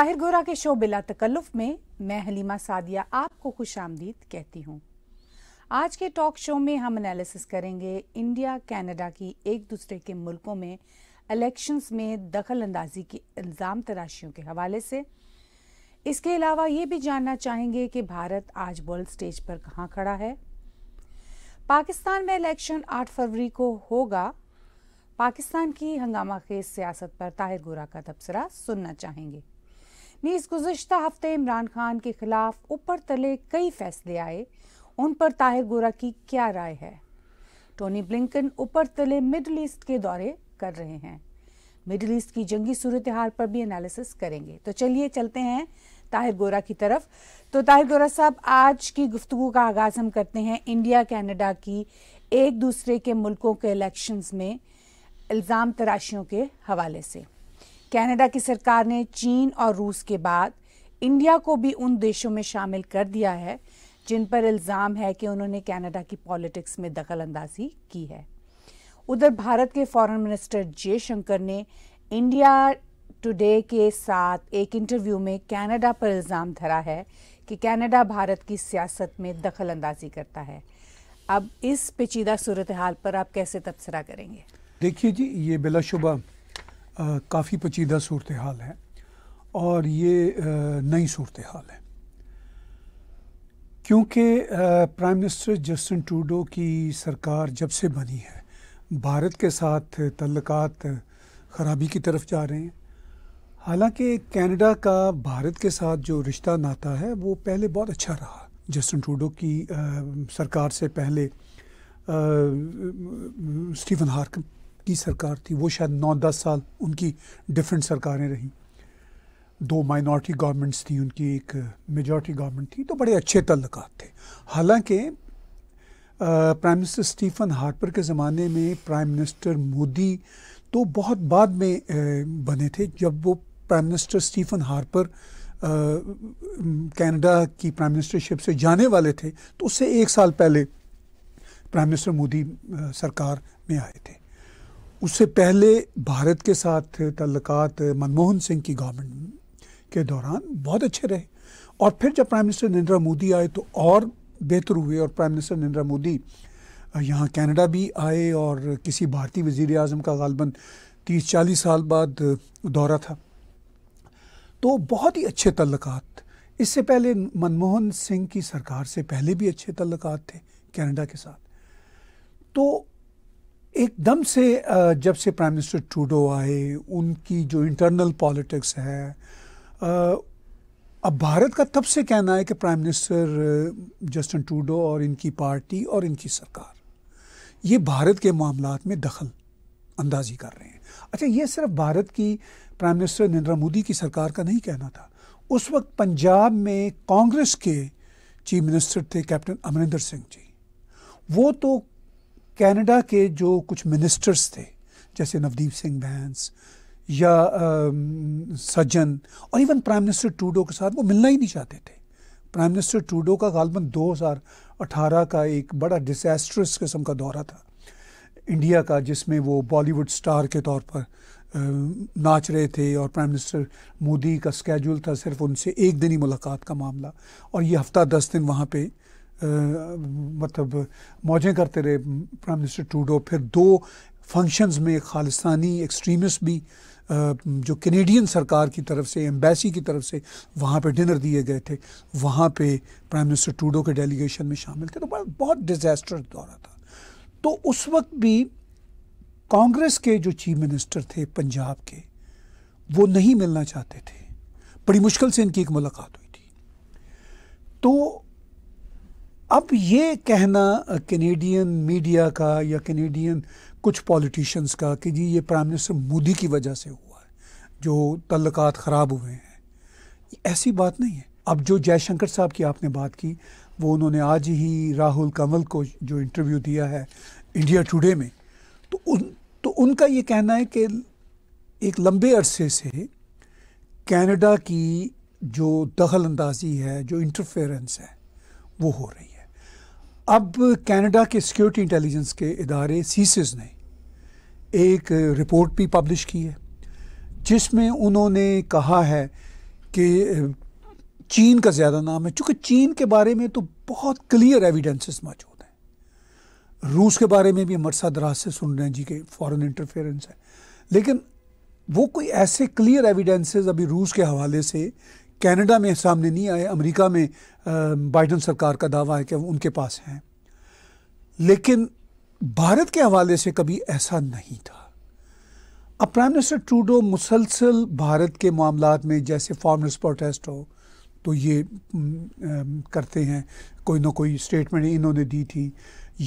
ताहिर गोरा के शो बिला तकल्लुफ में मैं हलीमा सादिया आपको खुश आमदीद कहती हूँ आज के टॉक शो में हम एनालिसिस करेंगे इंडिया कनाडा की एक दूसरे के मुल्कों में इलेक्शंस में दखल अंदाजी के इल्ज़ाम तराशियों के हवाले से इसके अलावा ये भी जानना चाहेंगे कि भारत आज वर्ल्ड स्टेज पर कहाँ खड़ा है पाकिस्तान में इलेक्शन 8 फरवरी को होगा पाकिस्तान की हंगामा खेज सियासत पर ताहिर गोरा का तबसरा सुनना चाहेंगे नीज गुजशत हफ्ते इमरान खान के खिलाफ ऊपर तले कई फैसले आए उन पर ताहिर गोरा की क्या राय है टोनी ब्लिंकन ऊपर तले मिडल ईस्ट के दौरे कर रहे हैं मिडल ईस्ट की जंगी सूरत हाल पर भी एनालिसिस करेंगे तो चलिए चलते हैं ताहिर गोरा की तरफ तो ताहिर गोरा साहब आज की गुफ्तु का आगाज हम करते हैं इंडिया कैनेडा की एक दूसरे के मुल्कों के इलेक्शंस में इल्ज़ाम तराशियों के हवाले से कनाडा की सरकार ने चीन और रूस के बाद इंडिया को भी उन देशों में शामिल कर दिया है जिन पर इल्ज़ाम है कि उन्होंने कनाडा की पॉलिटिक्स में दखल अंदाजी की है उधर भारत के फॉरेन मिनिस्टर जयशंकर ने इंडिया टुडे के साथ एक इंटरव्यू में कनाडा पर इल्ज़ाम धरा है कि कनाडा भारत की सियासत में दखल अंदाजी करता है अब इस पेचीदा सूरत हाल पर आप कैसे तबसरा करेंगे देखिए जी ये बिलाशुबा काफ़ी पचीदा सूरत हाल है और ये नई सूरत हाल है क्योंकि प्राइम मिनिस्टर जस्टिन टूडो की सरकार जब से बनी है भारत के साथ तल्लक़ खराबी की तरफ जा रहे हैं हालांकि कनाडा का भारत के साथ जो रिश्ता नाता है वो पहले बहुत अच्छा रहा जस्टिन टूडो की आ, सरकार से पहले स्टीफन हार्कम की सरकार थी वो शायद नौ दस साल उनकी डिफरेंट सरकारें रहीं दो माइनॉरिटी गवर्नमेंट्स थी उनकी एक मेजॉरिटी गवर्नमेंट थी तो बड़े अच्छे तल्लक थे हालांकि प्राइम मिनिस्टर स्टीफन हार्पर के ज़माने में प्राइम मिनिस्टर मोदी तो बहुत बाद में आ, बने थे जब वो prime minister Stephen Harper Canada की प्राइम मिनिस्टरशिप से जाने वाले थे तो उससे एक साल पहले प्राइम मिनिस्टर मोदी सरकार में आए थे उससे पहले भारत के साथ तल्लक मनमोहन सिंह की गवर्नमेंट के दौरान बहुत अच्छे रहे और फिर जब प्राइम मिनिस्टर नरेंद्र मोदी आए तो और बेहतर हुए और प्राइम मिनिस्टर नरेंद्र मोदी यहाँ कनाडा भी आए और किसी भारतीय वज़ी अजम का गालबन तीस चालीस साल बाद दौरा था तो बहुत ही अच्छे तल्लक इससे पहले मनमोहन सिंह की सरकार से पहले भी अच्छे तल्लक थे कनाडा के साथ तो एकदम से जब से प्राइम मिनिस्टर ट्रूडो आए उनकी जो इंटरनल पॉलिटिक्स है अब भारत का तब से कहना है कि प्राइम मिनिस्टर जस्टिन ट्रूडो और इनकी पार्टी और इनकी सरकार ये भारत के मामला में दखल अंदाजी कर रहे हैं अच्छा ये सिर्फ भारत की प्राइम मिनिस्टर नरेंद्र मोदी की सरकार का नहीं कहना था उस वक्त पंजाब में कांग्रेस के चीफ मिनिस्टर थे कैप्टन अमरिंदर सिंह जी वो तो कनाडा के जो कुछ मिनिस्टर्स थे जैसे नवदीप सिंह भैंस या सज्जन और इवन प्राइम मिनिस्टर टूडो के साथ वो मिलना ही नहीं चाहते थे प्राइम मिनिस्टर टूडो का गालबन 2018 का एक बड़ा डिसास्ट्रस किस्म का दौरा था इंडिया का जिसमें वो बॉलीवुड स्टार के तौर पर नाच रहे थे और प्राइम मिनिस्टर मोदी का स्केड्यूल था सिर्फ उनसे एक दिन ही मुलाकात का मामला और ये हफ्ता दस दिन वहाँ पे मतलब मौजें करते रहे प्राइम मिनिस्टर टूडो फिर दो फंक्शंस में खालिस्तानी एक्सट्रीमिस्ट भी जो कैनेडियन सरकार की तरफ से एम्बेसी की तरफ से वहाँ पे डिनर दिए गए थे वहाँ पे प्राइम मिनिस्टर टूडो के डेलीगेशन में शामिल थे तो बहुत डिज़ास्टर दौरा था तो उस वक्त भी कांग्रेस के जो चीफ मिनिस्टर थे पंजाब के वो नहीं मिलना चाहते थे बड़ी मुश्किल से इनकी एक मुलाकात हुई थी तो अब ये कहना कैनेडियन मीडिया का या कैनेडियन कुछ पॉलिटिशियंस का कि जी ये प्राइम मिनिस्टर मोदी की वजह से हुआ है जो तल्लक ख़राब हुए हैं ऐसी बात नहीं है अब जो जयशंकर साहब की आपने बात की वो उन्होंने आज ही राहुल कंवल को जो इंटरव्यू दिया है इंडिया टुडे में तो उन तो उनका ये कहना है कि एक लंबे अरसे से कनाडा की जो दखल अंदाजी है जो इंटरफेरेंस है वो हो रही है अब कनाडा के सिक्योरिटी इंटेलिजेंस के इदारे सीसेस ने एक रिपोर्ट भी पब्लिश की है जिसमें उन्होंने कहा है कि चीन का ज़्यादा नाम है चूँकि चीन के बारे में तो बहुत क्लियर एविडेंसेस मौजूद हैं रूस के बारे में भी हम अरसा दराज से सुन रहे हैं जी के फॉरेन इंटरफेरेंस है लेकिन वो कोई ऐसे क्लियर एविडेंसेस अभी रूस के हवाले से कनाडा में सामने नहीं आए अमेरिका में बाइडन सरकार का दावा है कि उनके पास हैं लेकिन भारत के हवाले से कभी ऐसा नहीं था अब प्राइम मिनिस्टर ट्रूडो मुसलसल भारत के मामला में जैसे फार्मर्स प्रोटेस्ट हो तो ये करते हैं कोई ना कोई स्टेटमेंट इन्होंने दी थी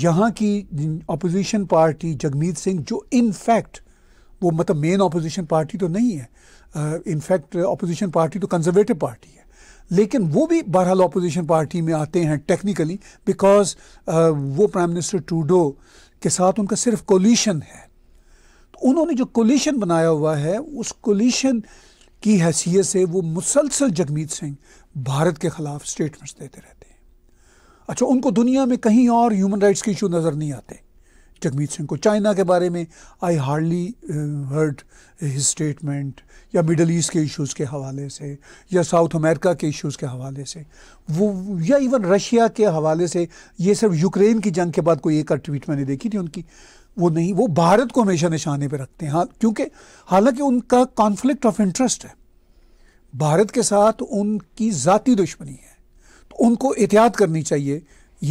यहाँ की अपोजिशन पार्टी जगमीत सिंह जो इनफैक्ट वो मतलब मेन अपोजिशन पार्टी तो नहीं है इनफैक्ट अपोजिशन पार्टी तो कंजर्वेटिव पार्टी है लेकिन वो भी बहरहाल अपोजिशन पार्टी में आते हैं टेक्निकली बिकॉज uh, वो प्राइम मिनिस्टर टूडो के साथ उनका सिर्फ कोलिशन है तो उन्होंने जो कोलिशन बनाया हुआ है उस कोलिशन की हैसियत से वो मुसलसल जगमीत सिंह भारत के ख़िलाफ़ स्टेटमेंट्स देते रहते हैं अच्छा उनको दुनिया में कहीं और ह्यूमन राइट्स के इशू नज़र नहीं आते जगमीत सिंह को चाइना के बारे में I hardly heard his statement या मिडल ईस्ट के इश्यूज़ के हवाले से या साउथ अमेरिका के इश्यूज़ के हवाले से वो या इवन रशिया के हवाले से ये सिर्फ यूक्रेन की जंग के बाद कोई एक ट्वीट मैंने देखी थी उनकी वो नहीं वो भारत को हमेशा निशाने पर रखते हैं हाँ क्योंकि हालांकि उनका कॉन्फ्लिक्ट ऑफ इंटरेस्ट है भारत के साथ उनकी ज़ाती दुश्मनी है तो उनको एहतियात करनी चाहिए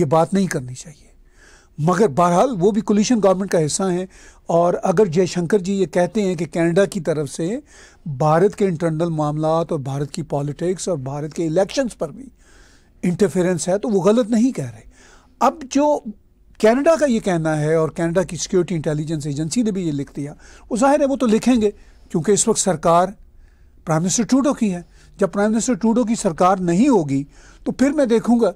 ये बात नहीं करनी चाहिए मगर बहरहाल वो भी कोलिशन गवर्नमेंट का हिस्सा हैं और अगर जयशंकर जी ये कहते हैं कि कनाडा की तरफ से भारत के इंटरनल मामला और भारत की पॉलिटिक्स और भारत के इलेक्शंस पर भी इंटरफेरेंस है तो वो गलत नहीं कह रहे अब जो कनाडा का ये कहना है और कनाडा की सिक्योरिटी इंटेलिजेंस एजेंसी ने भी ये लिख दिया वो जाहिर है वो तो लिखेंगे क्योंकि इस वक्त सरकार प्राइम मिनिस्टर ट्रूडो की है जब प्राइम मिनिस्टर ट्रूडो की सरकार नहीं होगी तो फिर मैं देखूंगा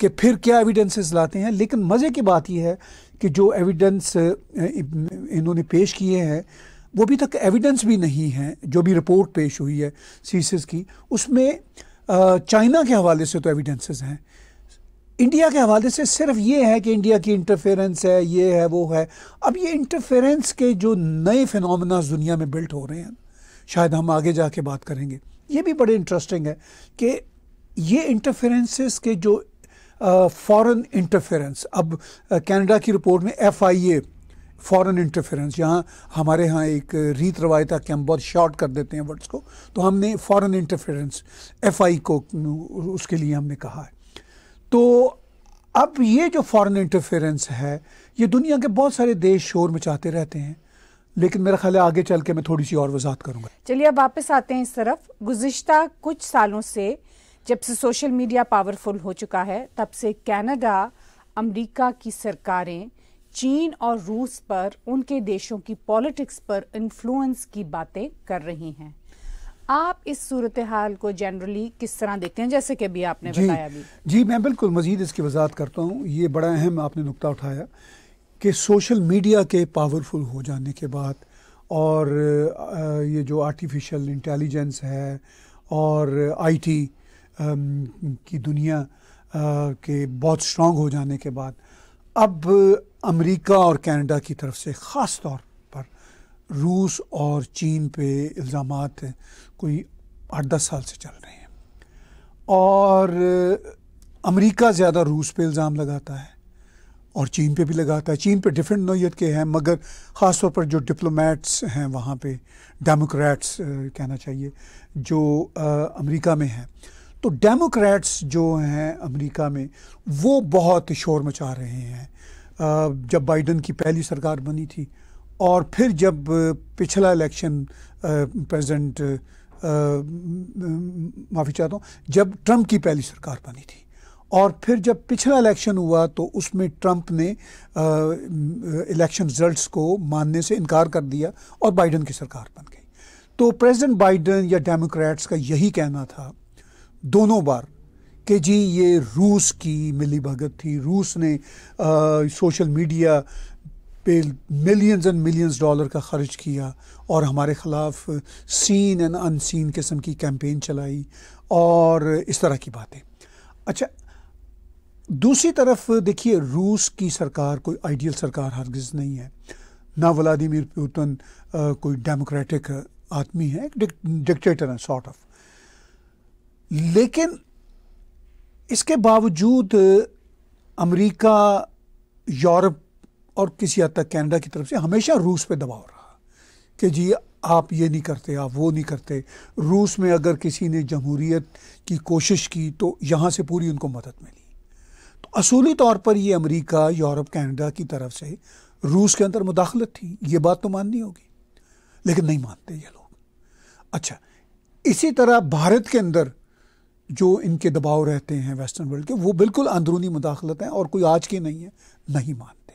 कि फिर क्या एविडेंसेस लाते हैं लेकिन मज़े की बात यह है कि जो एविडेंस इन्होंने पेश किए हैं वो अभी तक एविडेंस भी नहीं है जो भी रिपोर्ट पेश हुई है सीसीस की उसमें चाइना के हवाले से तो एविडेंसेस हैं इंडिया के हवाले से सिर्फ ये है कि इंडिया की इंटरफेरेंस है ये है वो है अब ये इंटरफेरेंस के जो नए फिनमिना दुनिया में बिल्ट हो रहे हैं शायद हम आगे जाके बात करेंगे ये भी बड़े इंटरेस्टिंग है कि ये इंटरफेरेंसेस के जो फॉरेन इंटरफेरेंस अब कनाडा की रिपोर्ट में F I A foreign interference यहाँ हमारे यहाँ एक रीत रवायत है कि हम बहुत शॉर्ट कर देते हैं वर्ड्स को तो हमने फॉरेन इंटरफेरेंस एफ आई को उसके लिए हमने कहा है तो अब ये जो फॉरेन इंटरफेरेंस है ये दुनिया के बहुत सारे देश शोर मचाते रहते हैं लेकिन मेरा ख्याल है आगे चल के मैं थोड़ी सी और वजाहत करूँगा चलिए अब वापस आते हैं इस तरफ गुजशत कुछ सालों से जब से सोशल मीडिया पावरफुल हो चुका है तब से कनाडा अमेरिका की सरकारें चीन और रूस पर उनके देशों की पॉलिटिक्स पर इन्फ्लुएंस की बातें कर रही हैं आप इस सूरत हाल को जनरली किस तरह देखते हैं जैसे कि अभी आपने जी, बताया भी जी मैं बिल्कुल मजीद इसकी वजाहत करता हूँ ये बड़ा अहम आपने नुकता उठाया कि सोशल मीडिया के पावरफुल हो जाने के बाद और ये जो आर्टिफिशियल इंटेलिजेंस है और आईटी की दुनिया के बहुत स्ट्रांग हो जाने के बाद अब अमेरिका और कनाडा की तरफ से ख़ास तौर पर रूस और चीन पे इल्ज़ाम कोई आठ दस साल से चल रहे हैं और अमेरिका ज़्यादा रूस पे इल्ज़ाम लगाता है और चीन पे भी लगाता है चीन पे डिफरेंट नोयत के हैं मगर ख़ास तौर पर जो डिप्लोमेट्स हैं वहाँ पे डेमोक्रेट्स कहना चाहिए जो अमेरिका में हैं तो डेमोक्रेट्स जो हैं अमेरिका में वो बहुत शोर मचा रहे हैं जब बाइडन की पहली सरकार बनी थी और फिर जब पिछला इलेक्शन प्रेसिडेंट माफ़ी चाहता हूँ जब ट्रंप की पहली सरकार बनी थी और फिर जब पिछला इलेक्शन हुआ तो उसमें ट्रंप ने इलेक्शन रिजल्ट्स को मानने से इनकार कर दिया और बाइडन की सरकार बन गई तो प्रेसिडेंट बाइडन या डेमोक्रेट्स का यही कहना था दोनों बार कि जी ये रूस की मिली भगत थी रूस ने आ, सोशल मीडिया पे मिलियंस एंड मिलियंस डॉलर का खर्च किया और हमारे ख़िलाफ़ सीन एंड अनसीन किस्म की कैंपेन चलाई और इस तरह की बातें अच्छा दूसरी तरफ देखिए रूस की सरकार कोई आइडियल सरकार हरगिज़ नहीं है ना व्लादिमिर पुतिन कोई डेमोक्रेटिक आदमी है डिक्टेटर है सॉर्ट ऑफ लेकिन इसके बावजूद अमेरिका यूरोप और किसी हद तक कैनेडा की तरफ से हमेशा रूस पे दबाव रहा कि जी आप ये नहीं करते आप वो नहीं करते रूस में अगर किसी ने जमहूरीत की कोशिश की तो यहाँ से पूरी उनको मदद मिली तो असूली तौर पर ये अमेरिका यूरोप कैनेडा की तरफ से रूस के अंदर मुदाखलत थी ये बात तो माननी होगी लेकिन नहीं मानते ये लोग अच्छा इसी तरह भारत के अंदर जो इनके दबाव रहते हैं वेस्टर्न वर्ल्ड के वो बिल्कुल अंदरूनी मुदाखलत हैं और कोई आज के नहीं है नहीं मानते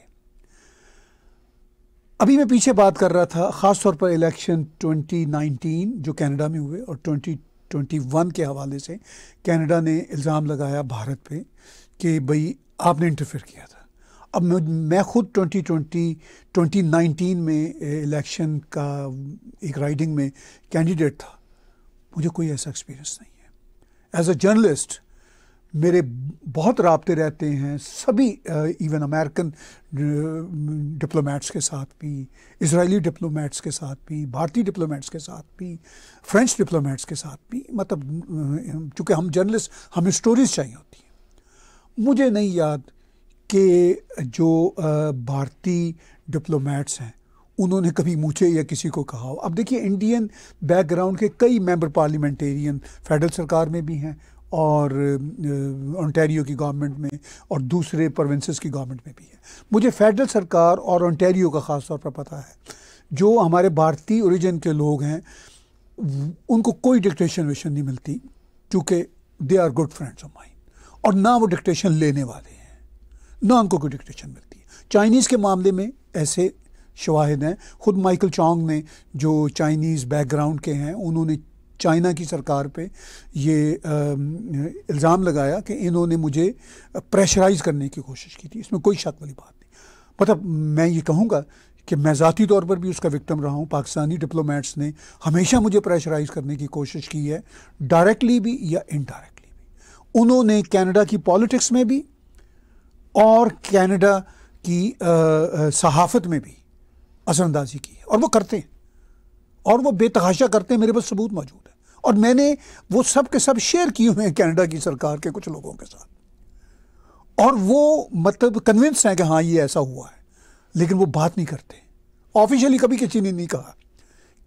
अभी मैं पीछे बात कर रहा था ख़ास तौर पर इलेक्शन 2019 जो कनाडा में हुए और 2021 के हवाले से कनाडा ने इल्ज़ाम लगाया भारत पे कि भाई आपने इंटरफेयर किया था अब मैं खुद 2020 2019 में इलेक्शन का एक राइडिंग में कैंडिडेट था मुझे कोई ऐसा एक्सपीरियंस नहीं है एज अ जर्नलिस्ट मेरे बहुत रबते रहते हैं सभी इवन अमेरिकन डिप्लोमेट्स के साथ भी इसराइली डिप्लोमेट्स के साथ भी भारतीय डिप्लोमेट्स के साथ भी फ्रेंच डिप्लोमेट्स के साथ भी मतलब चूँकि हम जर्नलिस्ट हमें स्टोरीज चाहिए होती हैं मुझे नहीं याद कि जो भारतीय डिप्लोमेट्स हैं उन्होंने कभी मुझे या किसी को कहा हो अब देखिए इंडियन बैकग्राउंड के कई मेंबर पार्लियामेंटेरियन फेडरल सरकार में भी हैं और ओंटेरियो की गवर्नमेंट में और दूसरे प्रोविंसेस की गवर्नमेंट में भी है मुझे फेडरल सरकार और ओंटेरियो का ख़ास तौर पर पता है जो हमारे भारतीय ओरिजिन के लोग हैं उनको कोई डिक्टेशन वेशन नहीं मिलती क्योंकि they are good friends of mind और ना वो डिक्टेशन लेने वाले हैं ना उनको कोई डिक्टेशन मिलती है चाइनीज़ के मामले में ऐसे शवाहद हैं ख़ुद माइकल चोंग ने जो चाइनीज़ बैकग्राउंड के हैं उन्होंने चाइना की सरकार पे ये इल्ज़ाम लगाया कि इन्होंने मुझे प्रेशराइज करने की कोशिश की थी इसमें कोई शक वाली बात नहीं मतलब मैं ये कहूँगा कि मैं ज़ाती तौर पर भी उसका विक्टम रहा हूँ पाकिस्तानी डिप्लोमेट्स ने हमेशा मुझे प्रेशराइज करने की कोशिश की है डायरेक्टली भी या इनडायरेक्टली भी उन्होंने कैनेडा की पॉलिटिक्स में भी और कैनेडा की सहाफत में भी असरअंदाजी की है और वो करते हैं और वो बेतहाशा करते हैं मेरे पास सबूत मौजूद है और मैंने वो सब के सब शेयर किए हुए हैं कैनेडा की सरकार के कुछ लोगों के साथ और वो मतलब कन्विंस हैं कि हाँ ये ऐसा हुआ है लेकिन वो बात नहीं करते ऑफिशियली कभी किसी ने नहीं कहा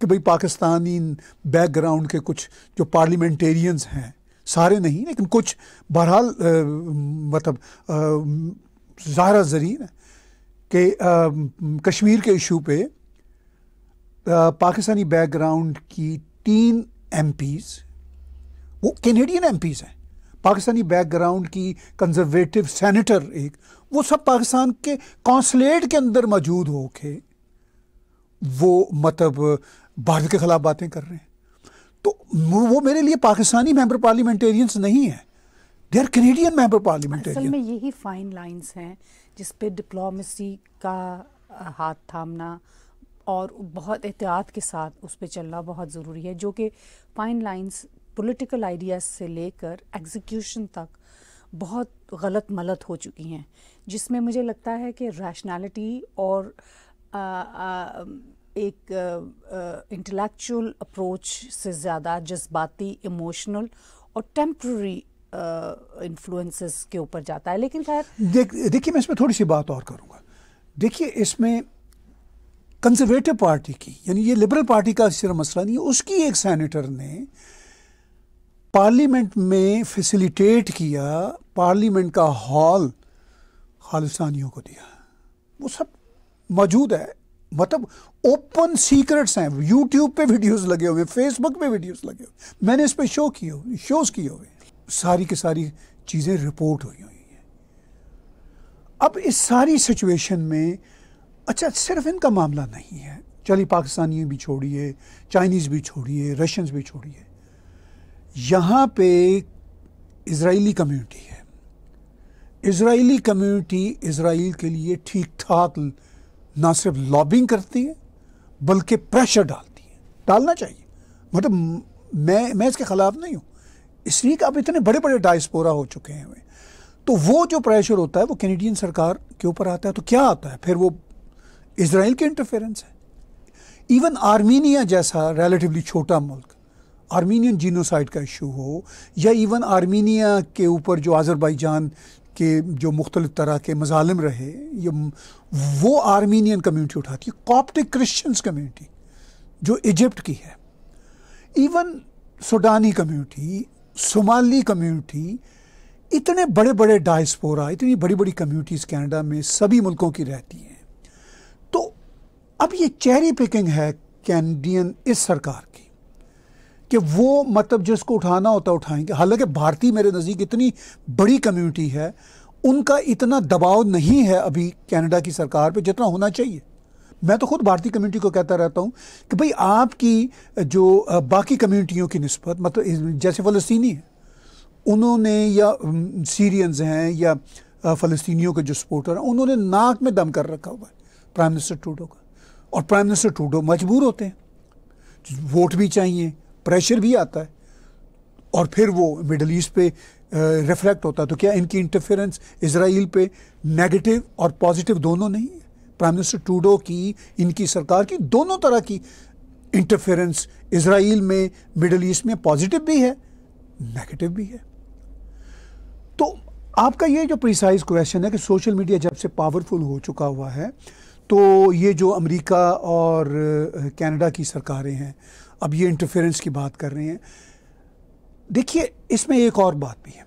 कि भाई पाकिस्तानी बैकग्राउंड के कुछ जो पार्लियामेंटेरियंस हैं सारे नहीं लेकिन कुछ बहरहाल मतलब ज़ाहरा जरीन है कि कश्मीर के इशू पे पाकिस्तानी बैकग्राउंड की तीन एम वो कैनेडियन एम हैं पाकिस्तानी बैकग्राउंड की कंजर्वेटिव सेनेटर एक वो सब पाकिस्तान के कौंसलेट के अंदर मौजूद हो के वो मतलब भारत के ख़िलाफ़ बातें कर रहे हैं तो वो मेरे लिए पाकिस्तानी मेंबर पार्लियामेंटेरियंस नहीं है they are Canadian member parliamentarian में यही फाइन लाइंस हैं जिस पे डिप्लोमेसी का हाथ थामना और बहुत एहतियात के साथ उस पर चलना बहुत ज़रूरी है जो कि फाइन लाइंस पॉलिटिकल आइडियाज़ से लेकर एग्जीक्यूशन तक बहुत गलत मलत हो चुकी हैं जिसमें मुझे लगता है कि रैशनैलिटी और आ, आ, एक इंटेलेक्चुअल अप्रोच से ज़्यादा जज्बाती इमोशनल और टेम्प्ररी इन्फ्लुएंसेस के ऊपर जाता है लेकिन खैर देखिए मैं इसमें थोड़ी सी बात और करूँगा देखिए इसमें कंजर्वेटिव पार्टी की यानी ये लिबरल पार्टी का सिर्फ मसला नहीं है उसकी एक सैनिटर ने पार्लियामेंट में फैसिलिटेट किया पार्लियामेंट का हॉल खालिस्तानियों को दिया वो सब मौजूद है मतलब ओपन सीक्रेट्स हैं यूट्यूब पे वीडियोस लगे हुए फेसबुक पे वीडियोस लगे हुए मैंने इस पर शो किए हुए शोज़ किए हुए सारी की सारी चीज़ें रिपोर्ट हुई हुई हैं अब इस सारी सिचुएशन में अच्छा सिर्फ इनका मामला नहीं है चलिए पाकिस्तानी भी छोड़िए चाइनीज़ भी छोड़िए रशियंस भी छोड़िए यहाँ पे इसराइली कम्युनिटी है इसराइली कम्युनिटी इसराइल के लिए ठीक ठाक ना सिर्फ लॉबिंग करती है बल्कि प्रेशर डालती है डालना चाहिए मतलब मैं मैं इसके ख़िलाफ़ नहीं हूँ इसलिए कि अब इतने बड़े बड़े डायस्पोरा हो चुके हैं वे तो वो जो प्रेशर होता है वो कैनेडियन सरकार के ऊपर आता है तो क्या आता है फिर वो इसराइल के इंटरफेरेंस है इवन आर्मीनिया जैसा रिलेटिवली छोटा मुल्क आर्मीनियन जीनोसाइड का इशू हो या इवन आर्मीनिया के ऊपर जो आज़रबाईजान के जो मुख्तलिफ तरह के मजालम रहे ये वो आर्मीनियन कम्यूनिटी उठाती है कॉप्टिक क्रिश्चन्स कम्यूनिटी जो इजिप्ट की है even Sudanese community Somali community इतने बड़े बड़े डायस्पोरा इतनी बड़ी बड़ी कम्युनिटीज़ कनाडा में सभी मुल्कों की रहती हैं तो अब ये चेरी पिकिंग है कैनेडियन इस सरकार की कि वो मतलब जिसको उठाना होता उठाएंगे हालांकि भारतीय मेरे नज़दीक इतनी बड़ी कम्युनिटी है उनका इतना दबाव नहीं है अभी कनाडा की सरकार पे जितना होना चाहिए मैं तो खुद भारतीय कम्युनिटी को कहता रहता हूँ कि भाई आपकी जो बाकी कम्युनिटियों की नस्बत मतलब जैसे फ़लस्तनी हैं उन्होंने या सीरियंस हैं या फ़लस्तियों के जो सपोर्टर हैं उन्होंने नाक में दम कर रखा हुआ है प्राइम मिनिस्टर टूडो का और प्राइम मिनिस्टर टूडो मजबूर होते हैं वोट भी चाहिए प्रेशर भी आता है और फिर वो मिडल ईस्ट पे रिफ्लेक्ट होता है तो क्या इनकी इंटरफेरेंस इसराइल पे नेगेटिव और पॉजिटिव दोनों नहीं है प्राइम मिनिस्टर टूडो की इनकी सरकार की दोनों तरह की इंटरफेरेंस इसराइल में मिडल ईस्ट में पॉजिटिव भी है नेगेटिव भी है तो आपका ये जो प्रिसाइज क्वेश्चन है कि सोशल मीडिया जब से पावरफुल हो चुका हुआ है तो ये जो अमेरिका और कनाडा की सरकारें हैं अब ये इंटरफेरेंस की बात कर रहे हैं देखिए इसमें एक और बात भी है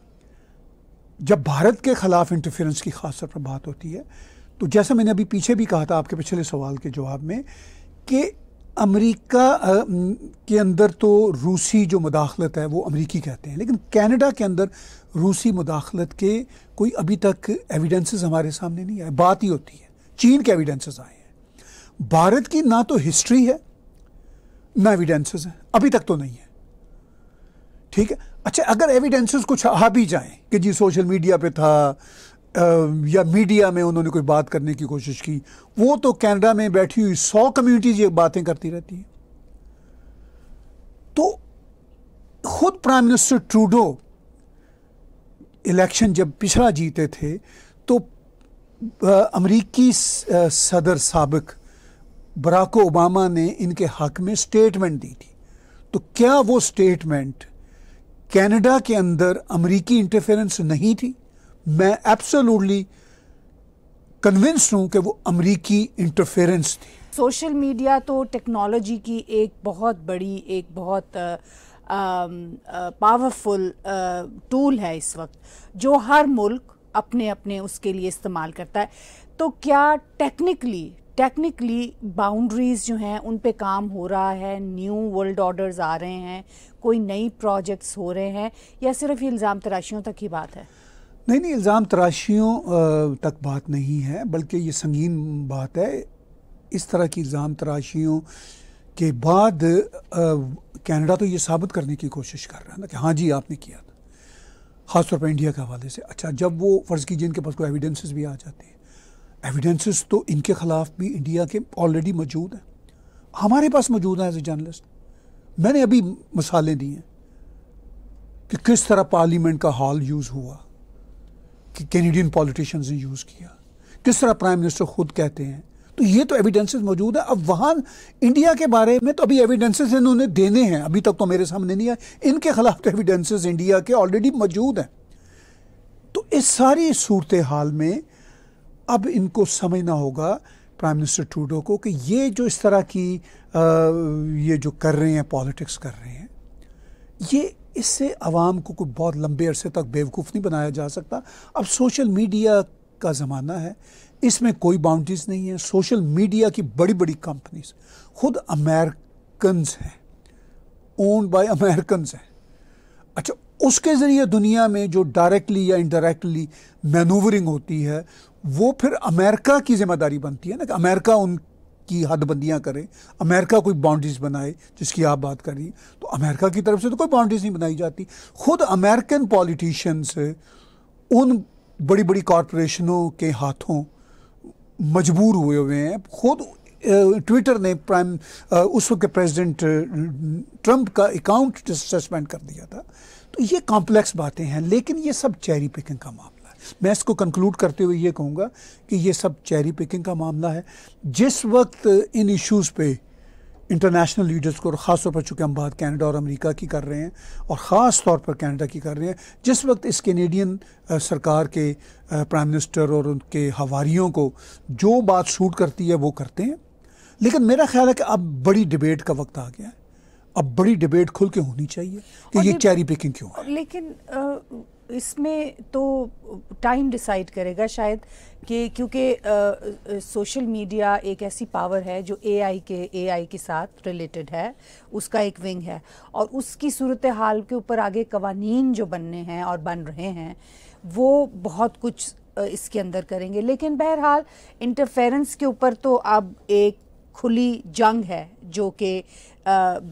जब भारत के खिलाफ इंटरफेरेंस की खास तौर पर बात होती है तो जैसा मैंने अभी पीछे भी कहा था आपके पिछले सवाल के जवाब में कि अमेरिका के अंदर तो रूसी जो मुदाखलत है वो अमेरिकी कहते हैं लेकिन कनाडा के अंदर रूसी मुदाखलत के कोई अभी तक एविडेंसेस हमारे सामने नहीं आए बात ही होती है चीन के एविडेंसेस आए हैं भारत की ना तो हिस्ट्री है ना एविडेंसेस है अभी तक तो नहीं है ठीक है अच्छा अगर एविडेंसेस कुछ आ भी जाएं कि जी सोशल मीडिया पे था या मीडिया में उन्होंने कोई बात करने की कोशिश की वो तो कनाडा में बैठी हुई सौ कम्युनिटीज ये बातें करती रहती हैं तो खुद प्राइम मिनिस्टर ट्रूडो इलेक्शन जब पिछड़ा जीते थे तो अमरीकी सदर सबक बराको ओबामा ने इनके हक में स्टेटमेंट दी थी तो क्या वो स्टेटमेंट कनाडा के अंदर अमरीकी इंटरफेरेंस नहीं थी मैं एब्सोल्युटली कन्विंस हूँ कि वो अमरीकी इंटरफेरेंस थी सोशल मीडिया तो टेक्नोलॉजी की एक बहुत बड़ी एक बहुत पावरफुल टूल है इस वक्त जो हर मुल्क अपने अपने उसके लिए इस्तेमाल करता है तो क्या टेक्निकली टेक्निकली बाउंड्रीज जो हैं उन पे काम हो रहा है न्यू वर्ल्ड ऑर्डर्स आ रहे हैं कोई नई प्रोजेक्ट्स हो रहे हैं या सिर्फ इल्ज़ाम तराशियों तक ही बात है नहीं नहीं इल्ज़ाम तराशियों तक बात नहीं है बल्कि ये संगीन बात है इस तरह की इल्ज़ाम तराशियों के बाद कनाडा तो ये साबित करने की कोशिश कर रहा है ना कि हाँ जी आपने किया था ख़ासतौर पर इंडिया के हवाले से अच्छा जब वो फ़र्ज़ कीजिए इनके पास कोई एविडेंसेस भी आ जाती है एविडेंसेस तो इनके ख़िलाफ़ भी इंडिया के ऑलरेडी मौजूद हैं हमारे पास मौजूद हैं एज ए जर्नलिस्ट मैंने अभी मिसालें दी हैं कि किस तरह पार्लियामेंट का हॉल यूज़ हुआ कि कैनेडियन पॉलिटिशियंस ने यूज़ किया किस तरह प्राइम मिनिस्टर खुद कहते हैं तो ये तो एविडेंसेस मौजूद है अब वहाँ इंडिया के बारे में तो अभी एविडेंसेस इन्होंने देने हैं अभी तक तो मेरे सामने नहीं आए इनके खिलाफ तो एविडेंसेस इंडिया के ऑलरेडी मौजूद हैं तो इस सारी सूरत हाल में अब इनको समझना होगा प्राइम मिनिस्टर टूडो को कि ये जो इस तरह की आ, ये जो कर रहे हैं पॉलिटिक्स कर रहे हैं ये इससे आवाम को कोई बहुत लंबे अरसे तक बेवकूफ़ नहीं बनाया जा सकता अब सोशल मीडिया का ज़माना है इसमें कोई बाउंड्रीज नहीं है सोशल मीडिया की बड़ी बड़ी कंपनीज खुद अमेरिकन हैं ओन बाय अमेरिकन हैं अच्छा उसके ज़रिए दुनिया में जो डायरेक्टली या इनडायरेक्टली मैनूवरिंग होती है वो फिर अमेरिका की जिम्मेदारी बनती है ना कि अमेरिका उन की हदबंदियाँ करें अमेरिका कोई बाउंड्रीज बनाए जिसकी आप बात कर रही तो अमेरिका की तरफ से तो कोई बाउंड्रीज नहीं बनाई जाती खुद अमेरिकन पॉलिटिशियंस उन बड़ी बड़ी कॉरपोरेशनों के हाथों मजबूर हुए हुए हैं खुद ट्विटर ने प्राइम उस वक्त के प्रेसिडेंट ट्रंप का अकाउंट सस्पेंड कर दिया था तो ये कॉम्प्लेक्स बातें हैं लेकिन ये सब चेरी पिकिंग का मामला मैं इसको कंक्लूड करते हुए ये कहूँगा कि ये सब चेरी पिकिंग का मामला है जिस वक्त इन इश्यूज़ पे इंटरनेशनल लीडर्स को और ख़ास तौर पर चूँकि हम बात कनाडा और अमेरिका की कर रहे हैं और ख़ास तौर पर कनाडा की कर रहे हैं जिस वक्त इस कैनेडियन सरकार के प्राइम मिनिस्टर और उनके हवारीयों को जो बात सूट करती है वो करते हैं लेकिन मेरा ख्याल है कि अब बड़ी डिबेट का वक्त आ गया है अब बड़ी डिबेट खुल के होनी चाहिए कि ये चैरी पिकिंग क्यों है लेकिन आ... इसमें तो टाइम डिसाइड करेगा शायद कि क्योंकि सोशल मीडिया एक ऐसी पावर है जो एआई के एआई के साथ रिलेटेड है उसका एक विंग है और उसकी सूरत हाल के ऊपर आगे कवानीन जो बनने हैं और बन रहे हैं वो बहुत कुछ इसके अंदर करेंगे लेकिन बहरहाल इंटरफेरेंस के ऊपर तो अब एक खुली जंग है जो कि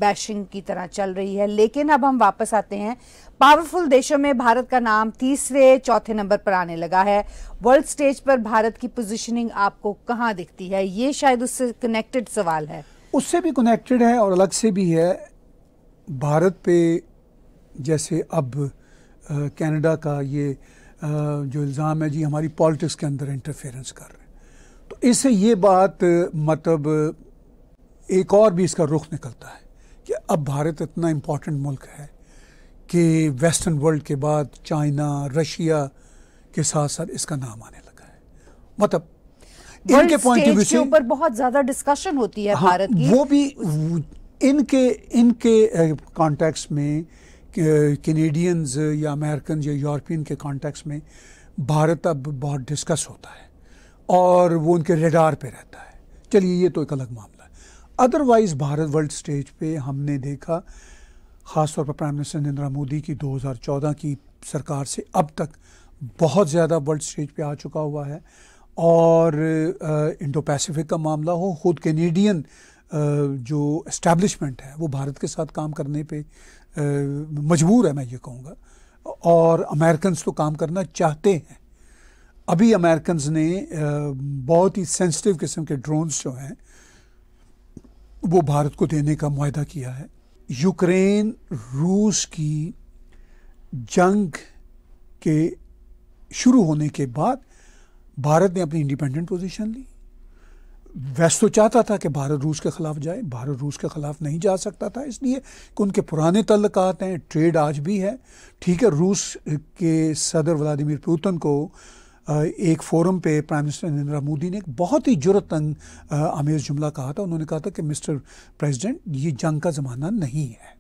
बैशिंग की तरह चल रही है लेकिन अब हम वापस आते हैं पावरफुल देशों में भारत का नाम तीसरे चौथे नंबर पर आने लगा है वर्ल्ड स्टेज पर भारत की पोजीशनिंग आपको कहाँ दिखती है ये शायद उससे कनेक्टेड सवाल है उससे भी कनेक्टेड है और अलग से भी है भारत पे जैसे अब कनाडा का ये आ, जो इल्ज़ाम है जी हमारी पॉलिटिक्स के अंदर इंटरफेरेंस कर रहे हैं इससे ये बात मतलब एक और भी इसका रुख निकलता है कि अब भारत इतना इम्पोर्टेंट मुल्क है कि वेस्टर्न वर्ल्ड के बाद चाइना रशिया के साथ साथ इसका नाम आने लगा है मतलब इनके पॉइंट ऑफ व्यू से ऊपर बहुत ज्यादा डिस्कशन होती है हाँ, भारत की वो भी इनके इनके कॉन्टेक्स्ट में कैनेडियंस या अमेरिकन या यूरोपियन के कॉन्टेक्स्ट में भारत अब बहुत डिस्कस होता है और वो उनके रेडार पे रहता है चलिए ये तो एक अलग मामला है अदरवाइज़ भारत वर्ल्ड स्टेज पे हमने देखा ख़ासतौर पर प्राइम मिनिस्टर नरेंद्र मोदी की 2014 की सरकार से अब तक बहुत ज़्यादा वर्ल्ड स्टेज पे आ चुका हुआ है और इंडो पैसिफिक का मामला हो खुद कैनेडियन जो इस्टेब्लिशमेंट है वो भारत के साथ काम करने पे मजबूर है मैं ये कहूँगा और अमेरिकन तो काम करना चाहते हैं अभी अमेरिकन ने बहुत ही सेंसिटिव किस्म के ड्रोन्स जो हैं वो भारत को देने का माहा किया है यूक्रेन रूस की जंग के शुरू होने के बाद भारत ने अपनी इंडिपेंडेंट पोजीशन ली वैस तो चाहता था कि भारत रूस के ख़िलाफ़ जाए भारत रूस के ख़िलाफ़ नहीं जा सकता था इसलिए कि उनके पुराने तल्लक हैं ट्रेड आज भी है ठीक है रूस के सदर व्लादिमिर पुतिन को एक फोरम पे प्राइम मिनिस्टर नरेंद्र मोदी ने एक बहुत ही जरूरत आमेज जुमला कहा था उन्होंने कहा था कि मिस्टर प्रेसिडेंट ये जंग का ज़माना नहीं है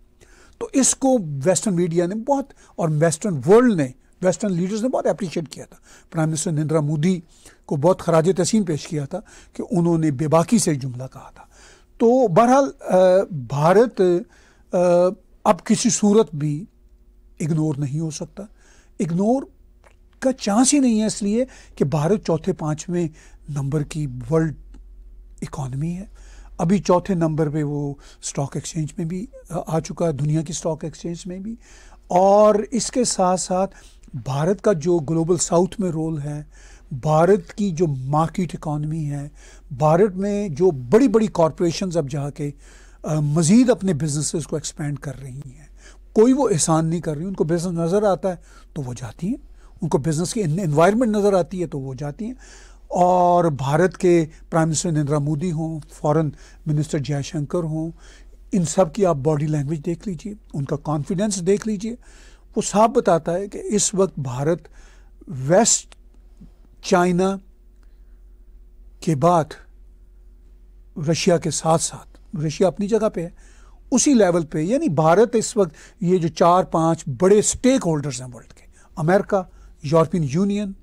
तो इसको वेस्टर्न मीडिया ने बहुत और वेस्टर्न वर्ल्ड ने वेस्टर्न लीडर्स ने बहुत अप्रिशिएट किया था प्राइम मिनिस्टर नरेंद्र मोदी को बहुत खराज तसीम पेश किया था कि उन्होंने बेबाकी से जुमला कहा था तो बहरहाल भारत अब किसी सूरत भी इग्नोर नहीं हो सकता इग्नोर का चांस ही नहीं है इसलिए कि भारत चौथे पाँचवें नंबर की वर्ल्ड इकॉनमी है अभी चौथे नंबर पे वो स्टॉक एक्सचेंज में भी आ चुका है दुनिया की स्टॉक एक्सचेंज में भी और इसके साथ साथ भारत का जो ग्लोबल साउथ में रोल है भारत की जो मार्केट इकॉनमी है भारत में जो बड़ी बड़ी कॉरपोरेशन अब जाके मज़ीद अपने बिजनेसेस को एक्सपेंड कर रही हैं कोई वो एहसान नहीं कर रही उनको बिजनेस नज़र आता है तो वो जाती हैं उनको बिजनेस की इन्वायरमेंट नज़र आती है तो वो जाती हैं और भारत के प्राइम मिनिस्टर नरेंद्र मोदी हों फॉरेन मिनिस्टर जयशंकर हों इन सब की आप बॉडी लैंग्वेज देख लीजिए उनका कॉन्फिडेंस देख लीजिए वो साफ बताता है कि इस वक्त भारत वेस्ट चाइना के बाद रशिया के साथ साथ रशिया अपनी जगह पे है उसी लेवल पे यानी भारत इस वक्त ये जो चार पांच बड़े स्टेक होल्डर्स हैं वर्ल्ड के America European Union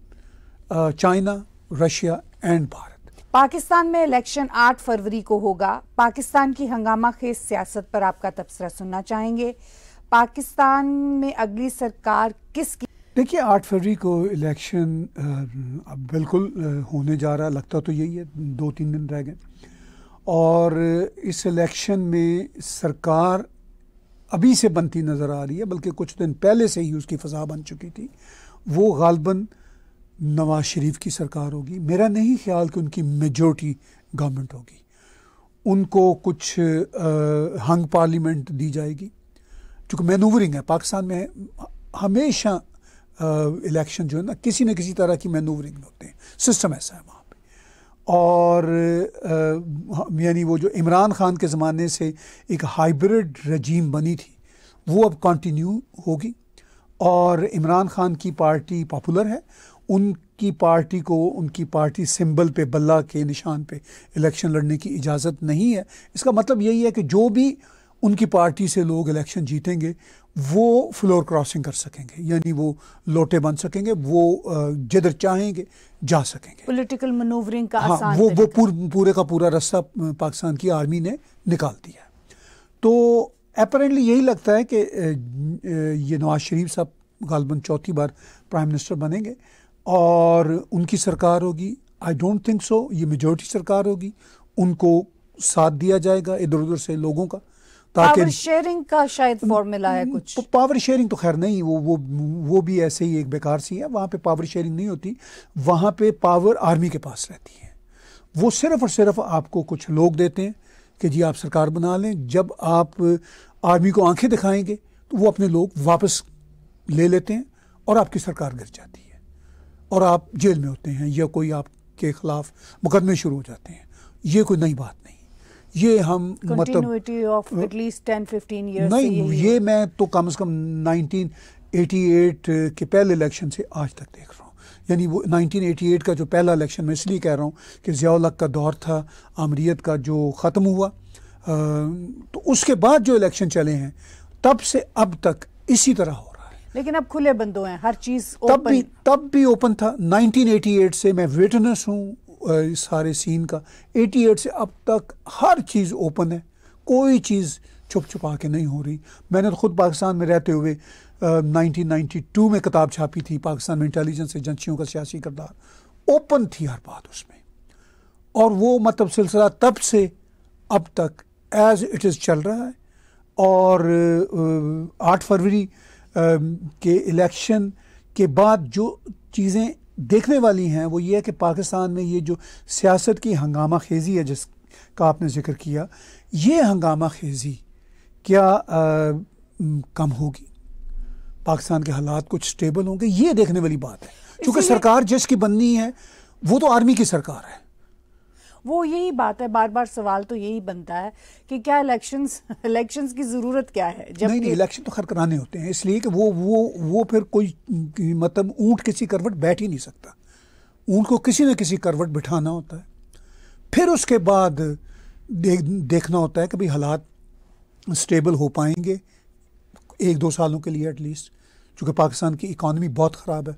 China Russia and Bharat Pakistan में इलेक्शन 8 फरवरी को होगा पाकिस्तान की हंगामा खेज सियासत पर आपका तबसरा सुनना चाहेंगे पाकिस्तान में अगली सरकार किसकी देखिए 8 फरवरी को इलेक्शन uh, अब बिल्कुल uh, होने जा रहा लगता तो यही है दो तीन दिन रह गए और इस इलेक्शन में सरकार अभी से बनती नज़र आ रही है बल्कि कुछ दिन पहले से ही उसकी फजा बन चुकी थी वो गालबन नवाज शरीफ की सरकार होगी मेरा नहीं ख्याल कि उनकी मेजोरिटी गवर्नमेंट होगी उनको कुछ आ, हंग पार्लियामेंट दी जाएगी चूँकि मैनूवरिंग है पाकिस्तान में हमेशा इलेक्शन जो है ना किसी न किसी तरह की मैनूवरिंग होते हैं सिस्टम ऐसा है वहाँ पे और यानी वो जो इमरान खान के ज़माने से एक हाइब्रिड रजीम बनी थी वो अब कंटिन्यू होगी और इमरान खान की पार्टी पॉपुलर है उनकी पार्टी को उनकी पार्टी सिंबल पे बल्ला के निशान पे इलेक्शन लड़ने की इजाज़त नहीं है इसका मतलब यही है कि जो भी उनकी पार्टी से लोग इलेक्शन जीतेंगे वो फ्लोर क्रॉसिंग कर सकेंगे यानी वो लोटे बन सकेंगे वो जिधर चाहेंगे जा सकेंगे पॉलिटिकल मनोवरिंग का हाँ वो वो पूर, पूरे का पूरा रास्ता पाकिस्तान की आर्मी ने निकाल दिया तो अपेरेंटली यही लगता है कि ये नवाज शरीफ साहब गालबन चौथी बार प्राइम मिनिस्टर बनेंगे और उनकी सरकार होगी आई डोंट थिंक सो ये मेजोरिटी सरकार होगी उनको साथ दिया जाएगा इधर उधर से लोगों का ताकि शेयरिंग का शायद फॉर्मूला है mm, कुछ तो पावर शेयरिंग तो खैर नहीं वो वो वो भी ऐसे ही एक बेकार सी है वहाँ पे पावर शेयरिंग नहीं होती वहाँ पे पावर आर्मी के पास रहती है वो सिर्फ और सिर्फ आपको कुछ लोग देते हैं कि जी आप सरकार बना लें जब आप आर्मी को आंखें दिखाएंगे तो वो अपने लोग वापस ले लेते हैं और आपकी सरकार गिर जाती है और आप जेल में होते हैं या कोई आपके खिलाफ मुकदमे शुरू हो जाते हैं ये कोई नई बात नहीं ये हम मतलब नहीं ये मैं तो कम से कम 1988 के पहले इलेक्शन से आज तक देख रहा हूँ यानी वो 1988 का जो पहला इलेक्शन मैं इसलिए कह रहा हूँ कि ज़ियालक का दौर था आमरीत का जो ख़त्म हुआ आ, तो उसके बाद जो इलेक्शन चले हैं तब से अब तक इसी तरह हो रहा है लेकिन अब खुले बंदो हैं हर चीज़ तब भी तब भी ओपन था 1988 से मैं विटनेस हूँ इस सारे सीन का 88 से अब तक हर चीज़ ओपन है कोई चीज़ छुप छुपा के नहीं हो रही मैंने तो ख़ुद पाकिस्तान में रहते हुए 1992 में किताब छापी थी पाकिस्तान में इंटेलिजेंस एजेंसियों का सियासी करदार ओपन थी हर बात उसमें और वो मतलब सिलसिला तब से अब तक एज इट इज़ चल रहा है और आठ फरवरी के इलेक्शन के बाद जो चीज़ें देखने वाली हैं वो ये है कि पाकिस्तान में ये जो सियासत की हंगामा खेजी है जिस का आपने जिक्र किया ये हंगामा खेजी क्या आ, कम होगी पाकिस्तान के हालात कुछ स्टेबल होंगे ये देखने वाली बात है क्योंकि सरकार जिसकी बननी है वो तो आर्मी की सरकार है वो यही बात है बार बार सवाल तो यही बनता है कि क्या इलेक्शंस इलेक्शंस की ज़रूरत क्या है जब नहीं नहीं इलेक्शन तो खर कराने होते हैं इसलिए कि वो वो वो फिर कोई मतलब ऊँट किसी करवट बैठ ही नहीं सकता ऊँट को किसी न किसी करवट बिठाना होता है फिर उसके बाद दे, देखना होता है कि भाई हालात स्टेबल हो पाएंगे एक दो सालों के लिए एटलीस्ट चूँकि पाकिस्तान की इकानमी बहुत ख़राब है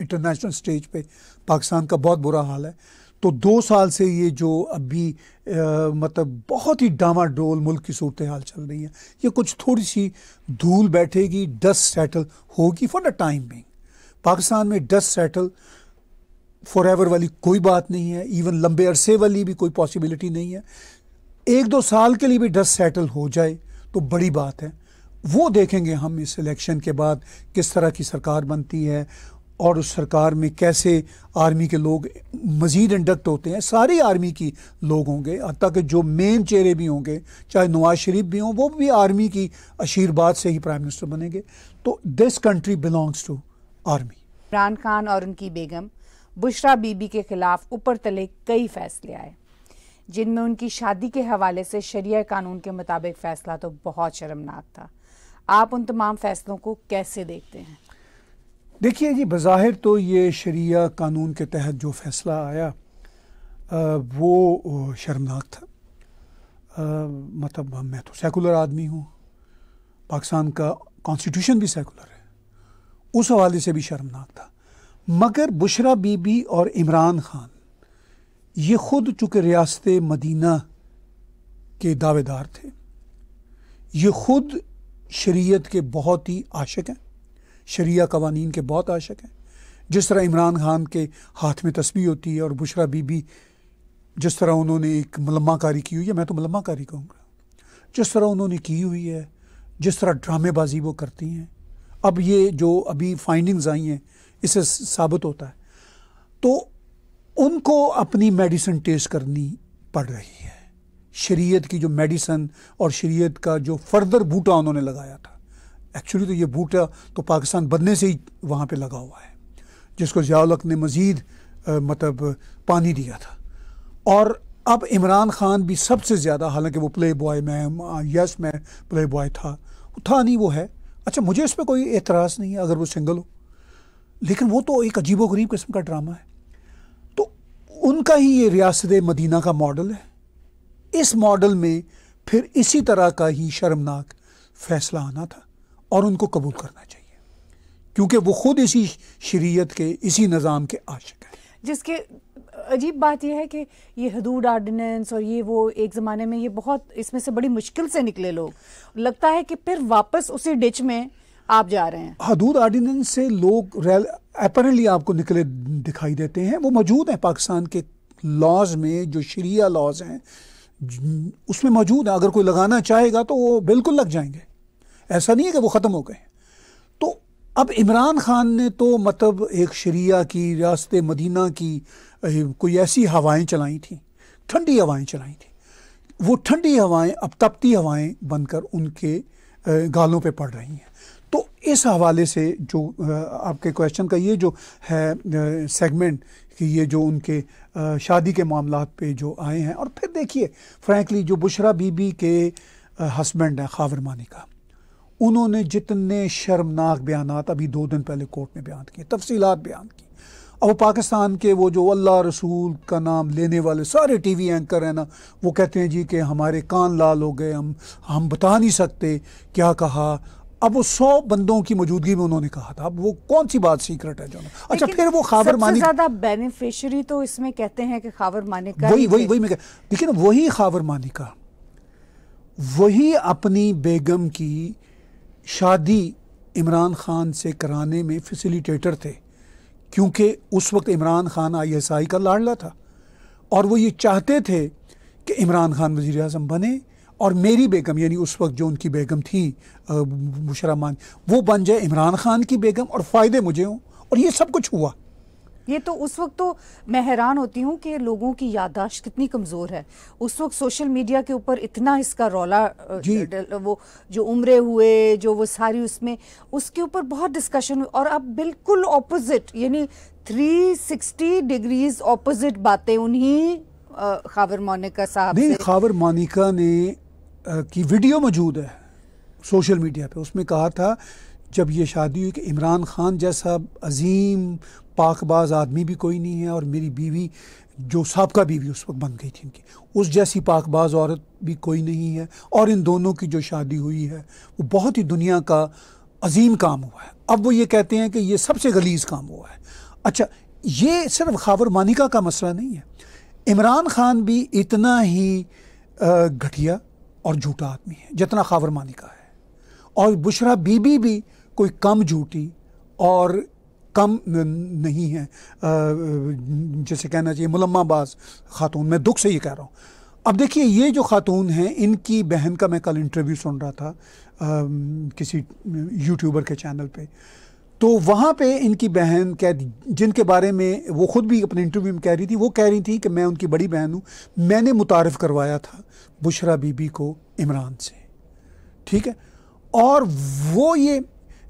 इंटरनेशनल स्टेज पे पाकिस्तान का बहुत बुरा हाल है तो दो साल से ये जो अभी आ, मतलब बहुत ही डामाडोल मुल्क की सूरत हाल चल रही है ये कुछ थोड़ी सी धूल बैठेगी डस्ट सेटल होगी for the time being Pakistan में डस्ट सेटल फॉर एवर वाली कोई बात नहीं है इवन लंबे अरसे वाली भी कोई पॉसिबिलिटी नहीं है एक दो साल के लिए भी डस्ट सेटल हो जाए तो बड़ी बात है वो देखेंगे हम इस इलेक्शन के बाद किस तरह की सरकार बनती है और उस सरकार में कैसे आर्मी के लोग मज़ीद इंडक्ट होते हैं सारी आर्मी की लोग होंगे हत्या के जो मेन चेहरे भी होंगे चाहे नवाज शरीफ भी हों वो भी आर्मी की आशीर्वाद से ही प्राइम मिनिस्टर बनेंगे तो this country belongs to army Imran Khan और उनकी बेगम बुशरा बीबी के खिलाफ ऊपर तले कई फैसले आए जिनमें उनकी शादी के हवाले से शरिया कानून के मुताबिक फ़ैसला तो बहुत शर्मनाक था आप उन तमाम फैसलों को कैसे देखते हैं देखिए जी बाहिर तो ये शरिया कानून के तहत जो फैसला आया वो शर्मनाक था मतलब मैं तो सेकुलर आदमी हूँ पाकिस्तान का कॉन्स्टिट्यूशन भी सेकुलर है उस हवाले से भी शर्मनाक था मगर बुशरा बीबी और इमरान खान ये खुद चूँकि रियासत मदीना के दावेदार थे ये खुद शरीयत के बहुत ही आशक हैं शरिया कवानीन के बहुत आशक हैं जिस तरह इमरान खान के हाथ में तस्वीर होती है और बुशरा बीबी जिस तरह उन्होंने एक मलमाकारी कारी की हुई है मैं तो मलमाकारी कारी कहूँगा जिस तरह उन्होंने की हुई है जिस तरह ड्रामेबाजी वो करती हैं अब ये जो अभी फाइंडिंग्स आई हैं इससे साबित होता है तो उनको अपनी मेडिसिन टेस्ट करनी पड़ रही है शरीयत की जो मेडिसन और शरीयत का जो फर्दर बूटा उन्होंने लगाया था एक्चुअली तो ये बूटा तो पाकिस्तान बनने से ही वहाँ पर लगा हुआ है जिसको ज़ियालक ने मज़ीद मतलब पानी दिया था और अब इमरान खान भी सबसे ज़्यादा हालांकि वो प्ले बॉय में यस मैं प्ले बॉय था था नहीं वो है अच्छा मुझे इस पर कोई एतराज़ नहीं है अगर वो सिंगल हो लेकिन वो तो एक अजीबो गरीब किस्म का ड्रामा है तो उनका ही ये रियासत मदीना का मॉडल है इस मॉडल में फिर इसी तरह का ही शर्मनाक फैसला आना था और उनको कबूल करना चाहिए क्योंकि वो खुद इसी शरीयत के इसी निज़ाम के आशिक हैं जिसके अजीब बात यह है कि ये हदूद आर्डिनेंस और ये वो एक ज़माने में ये बहुत इसमें से बड़ी मुश्किल से निकले लोग लगता है कि फिर वापस उसी डिच में आप जा रहे हैं हदूद आर्डिनेंस से लोग अपरेंटली आपको निकले दिखाई देते हैं वो मौजूद हैं पाकिस्तान के लॉज में जो शरिया लॉज हैं उसमें मौजूद है अगर कोई लगाना चाहेगा तो वो बिल्कुल लग जाएंगे ऐसा नहीं है कि वो ख़त्म हो गए तो अब इमरान खान ने तो मतलब एक शरिया की रियासत मदीना की कोई ऐसी हवाएं चलाई थी ठंडी हवाएं चलाई थी वो ठंडी हवाएं अब तपती हवाएं बनकर उनके गालों पे पड़ रही हैं तो इस हवाले से जो आपके क्वेश्चन का ये जो है सेगमेंट कि ये जो उनके शादी के मामला पे जो आए हैं और फिर देखिए फ्रैंकली जो बुशरा बीबी के हस्बैंड हैं खावर मानी का उन्होंने जितने शर्मनाक बयान अभी दो दिन पहले कोर्ट में बयान किए तफसी बयान की अब पाकिस्तान के वो जो अल्लाह रसूल का नाम लेने वाले सारे टी वी एंकर हैं ना वो कहते हैं जी कि हमारे कान लाल हो गए हम हम बता नहीं सकते क्या कहा अब वो सौ बंदों की मौजूदगी में उन्होंने कहा था अब वो कौन सी बात सीक्रेट है जो अच्छा फिर वो खाबर मानिक ज्यादा बेनिफिशरी तो इसमें कहते हैं कि खाबर मानी का वही वही वही मैं लेकिन वही खाबर मानी का वही अपनी बेगम की शादी इमरान खान से कराने में फैसिलिटेटर थे क्योंकि उस वक्त इमरान खान आईएसआई का लाडला था और वो ये चाहते थे कि इमरान खान वजीर अजम बने और मेरी बेगम यानी उस वक्त जो उनकी बेगम थी मुशरमान मान वो बन जाए इमरान खान की बेगम और फ़ायदे मुझे हों और ये सब कुछ हुआ ये तो उस वक्त तो मैं हैरान होती हूँ कि लोगों की यादाश्त कितनी कमज़ोर है उस वक्त सोशल मीडिया के ऊपर इतना इसका रौला वो जो उम्र हुए जो वो सारी उसमें उसके ऊपर बहुत डिस्कशन हुई और अब बिल्कुल ऑपोजिट यानी 360 डिग्रीज ऑपोजिट बातें उन्हीं खावर मोनिका साहब खाबर खावर मोनिका ने की वीडियो मौजूद है सोशल मीडिया पे उसमें कहा था जब ये शादी हुई कि इमरान ख़ान जैसा अजीम पाकबाज आदमी भी कोई नहीं है और मेरी बीवी जो सबका बीवी उस वक्त बन गई थी इनकी उस जैसी पाकबाज औरत भी कोई नहीं है और इन दोनों की जो शादी हुई है वो बहुत ही दुनिया का अजीम काम हुआ है अब वो ये कहते हैं कि ये सबसे गलीज काम हुआ है अच्छा ये सिर्फ खावर मानिका का मसला नहीं है इमरान खान भी इतना ही घटिया और झूठा आदमी है जितना खावरमानी का है और बुशरा बीबी भी कोई कम झूठी और कम नहीं है जैसे कहना चाहिए मुलम्माबाज खातून मैं दुख से ये कह रहा हूँ अब देखिए ये जो खातून हैं इनकी बहन का मैं कल इंटरव्यू सुन रहा था आ, किसी यूट्यूबर के चैनल पे तो वहाँ पे इनकी बहन कह जिनके बारे में वो ख़ुद भी अपने इंटरव्यू में कह रही थी वो कह रही थी कि मैं उनकी बड़ी बहन हूँ मैंने मुतारफ़ करवाया था बुशरा बीबी को इमरान से ठीक है और वो ये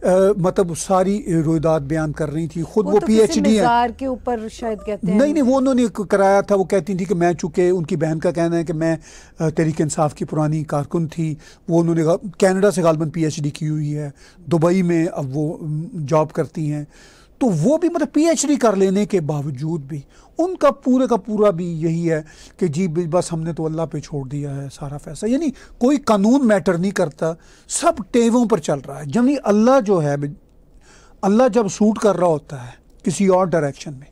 आ, मतलब सारी रोहिदात बयान कर रही थी खुद वो, वो पी एच डी के ऊपर शायद कहते हैं नहीं नहीं वो उन्होंने कराया था वो कहती थी कि मैं चूंकि उनकी बहन का कहना है कि मैं तहरीक इंसाफ की पुरानी कारकुन थी वो उन्होंने कनाडा से गालबन पी एच डी की हुई है दुबई में अब वो जॉब करती हैं तो वो भी मतलब पीएचडी कर लेने के बावजूद भी उनका पूरे का पूरा भी यही है कि जी बस हमने तो अल्लाह पे छोड़ दिया है सारा फैसला यानी कोई कानून मैटर नहीं करता सब टेवों पर चल रहा है यानी अल्लाह जो है अल्लाह जब सूट कर रहा होता है किसी और डायरेक्शन में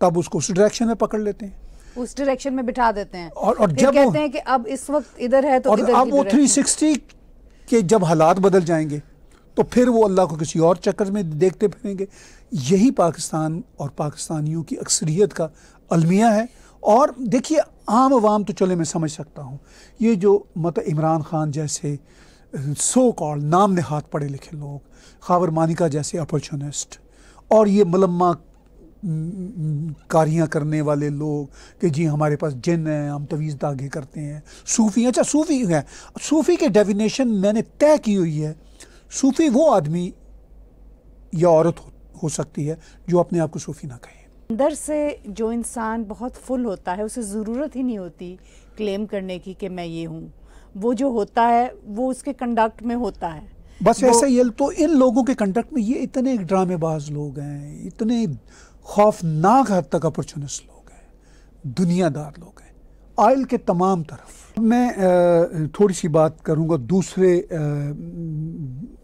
तब उसको उस डायरेक्शन में पकड़ लेते हैं उस डायरेक्शन में बिठा देते हैं और, और जब कहते हैं कि अब इस वक्त इधर है तो और अब वो थ्री के जब हालात बदल जाएंगे तो फिर वो अल्लाह को किसी और चक्कर में देखते फिरेंगे यही पाकिस्तान और पाकिस्तानियों की अक्सरियत का अलमिया है और देखिए आम आवाम तो चले मैं समझ सकता हूँ ये जो मत इमरान खान जैसे सो कॉल नाम हाथ पढ़े लिखे लोग खावर मानिका जैसे अपॉर्चुनिस्ट और ये मलम्मा कारियाँ करने वाले लोग कि जी हमारे पास जिन हैं हम तवीज़ दागे करते हैं सूफ़ी अच्छा सूफ़ी हैं सूफ़ी के डेफिनेशन मैंने तय की हुई है सूफ़ी वो आदमी या औरत हो, हो सकती है जो अपने आप को सूफ़ी ना कहे अंदर से जो इंसान बहुत फुल होता है उसे ज़रूरत ही नहीं होती क्लेम करने की कि मैं ये हूँ वो जो होता है वो उसके कंडक्ट में होता है बस ऐसे ये तो इन लोगों के कंडक्ट में ये इतने ड्रामेबाज लोग हैं इतने खौफनाक हद तक अपॉर्चुनिस्ट लोग हैं दुनियादार लोग हैं आयल के तमाम तरफ मैं थोड़ी सी बात करूंगा दूसरे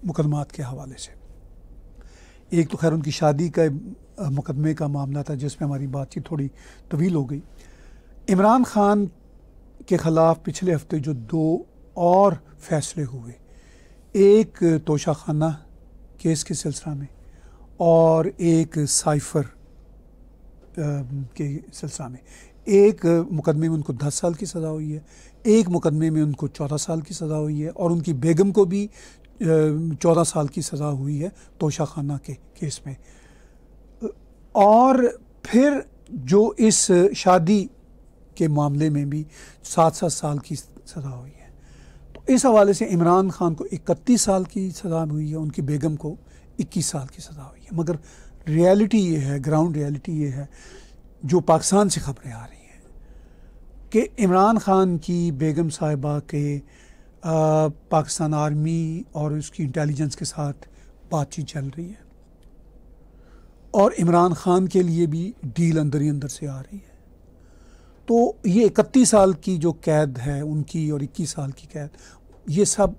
मुकदमात के हवाले से एक तो खैर उनकी शादी का मुकदमे का मामला था जिसमें हमारी बातचीत थोड़ी तवील हो गई इमरान खान के ख़िलाफ़ पिछले हफ्ते जो दो और फैसले हुए एक तोशा खाना केस के सिलसिला में और एक साइफर के सिलसिला में एक मुकदमे में उनको दस साल की सज़ा हुई है एक मुकदमे में उनको चौदह साल की सज़ा हुई है और उनकी बेगम को भी चौदह साल की सज़ा हुई है तोशा खाना के केस में और फिर जो इस शादी के मामले में भी सात सात साल की सज़ा हुई है तो इस हवाले से इमरान खान को इकतीस साल की सज़ा हुई है उनकी बेगम को इक्कीस साल की सज़ा हुई है मगर रियलिटी ये है ग्राउंड रियलिटी ये है जो पाकिस्तान से खबरें आ रही हैं कि इमरान ख़ान की बेगम साहिबा के आ, पाकिस्तान आर्मी और उसकी इंटेलिजेंस के साथ बातचीत चल रही है और इमरान ख़ान के लिए भी डील अंदर ही अंदर से आ रही है तो ये इकतीस साल की जो कैद है उनकी और इक्कीस साल की कैद ये सब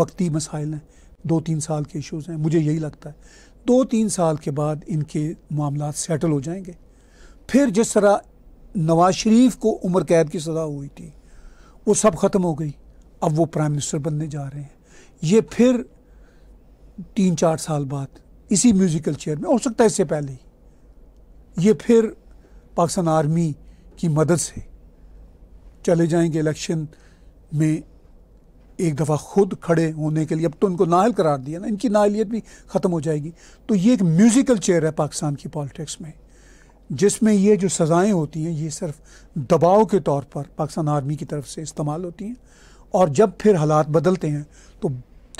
वक्ती मसाइल हैं दो तीन साल के इश्यूज़ हैं मुझे यही लगता है दो तीन साल के बाद इनके मामला सेटल हो जाएंगे फिर जिस तरह नवाज शरीफ को उम्र कैद की सज़ा हुई थी वो सब ख़त्म हो गई अब वो प्राइम मिनिस्टर बनने जा रहे हैं ये फिर तीन चार साल बाद इसी म्यूज़िकल चेयर में हो सकता है इससे पहले ही ये फिर पाकिस्तान आर्मी की मदद से चले जाएंगे इलेक्शन में एक दफ़ा खुद खड़े होने के लिए अब तो उनको नाहल करार दिया ना इनकी नाहलीत भी ख़त्म हो जाएगी तो ये एक म्यूज़िकल चेयर है पाकिस्तान की पॉलिटिक्स में जिसमें ये जो सज़ाएँ होती हैं ये सिर्फ दबाव के तौर पर पाकिस्तान आर्मी की तरफ से इस्तेमाल होती हैं और जब फिर हालात बदलते हैं तो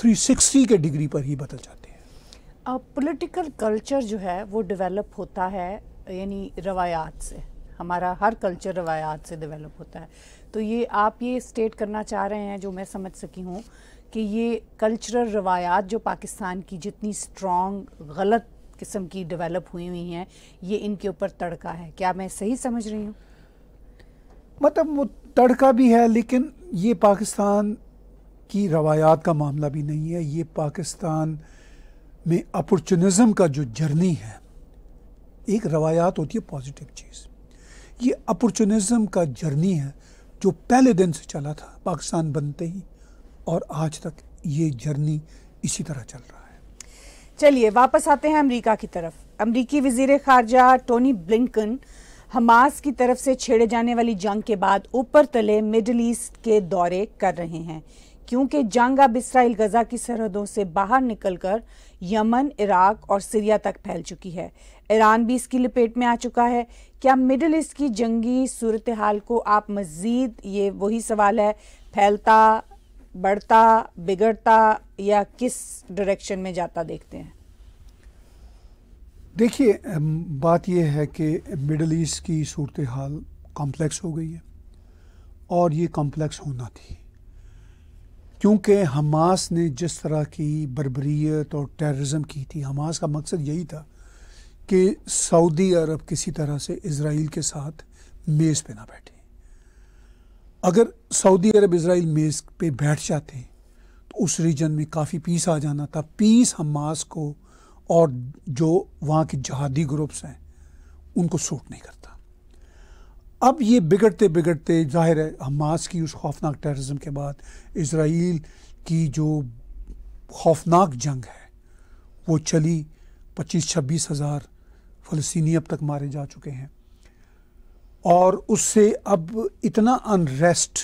360 के डिग्री पर ही बदल जाते हैं पॉलिटिकल कल्चर जो है वो डेवलप होता है यानी रवायात से हमारा हर कल्चर रवायात से डेवलप होता है तो ये आप ये स्टेट करना चाह रहे हैं जो मैं समझ सकी हूँ कि ये कल्चरल रवायात जो पाकिस्तान की जितनी स्ट्रॉन्ग गलत किस्म की डेवलप हुई हुई हैं ये इनके ऊपर तड़का है क्या मैं सही समझ रही हूँ मतलब वो तड़का भी है लेकिन ये पाकिस्तान की रवायात का मामला भी नहीं है ये पाकिस्तान में अपॉर्चुनिज़म का जो जर्नी है एक रवायात होती है पॉजिटिव चीज़ ये अपॉर्चुनिज़म का जर्नी है जो पहले दिन से चला था पाकिस्तान बनते ही और आज तक ये जर्नी इसी तरह चल रहा है चलिए वापस आते हैं अमेरिका की तरफ अमेरिकी वजीर खारजा टोनी ब्लिंकन हमास की तरफ से छेड़े जाने वाली जंग के बाद ऊपर तले मिडल ईस्ट के दौरे कर रहे हैं क्योंकि जंग अब इसराइल गजा की सरहदों से बाहर निकलकर यमन इराक और सीरिया तक फैल चुकी है ईरान भी इसकी लपेट में आ चुका है क्या मिडल ईस्ट की जंगी सूरत हाल को आप मज़ीद ये वही सवाल है फैलता बढ़ता बिगड़ता या किस डायरेक्शन में जाता देखते हैं देखिए बात यह है कि मिडल ईस्ट की सूरत हाल कॉम्प्लेक्स हो गई है और ये कॉम्प्लेक्स होना थी क्योंकि हमास ने जिस तरह की बरबरीत और टेररिज्म की थी हमास का मकसद यही था कि सऊदी अरब किसी तरह से इसराइल के साथ मेज़ पे ना बैठे अगर सऊदी अरब इसराइल मेज़ पे बैठ जाते तो उस रीजन में काफ़ी पीस आ जाना था पीस हमास को और जो वहाँ के जहादी ग्रुप्स हैं उनको सूट नहीं करता अब ये बिगड़ते बिगड़ते जाहिर है हमास की उस खौफनाक टेररिज्म के बाद इसराइल की जो खौफनाक जंग है वो चली पच्चीस छब्बीस हज़ार फ़लस्तनी अब तक मारे जा चुके हैं और उससे अब इतना अनरेस्ट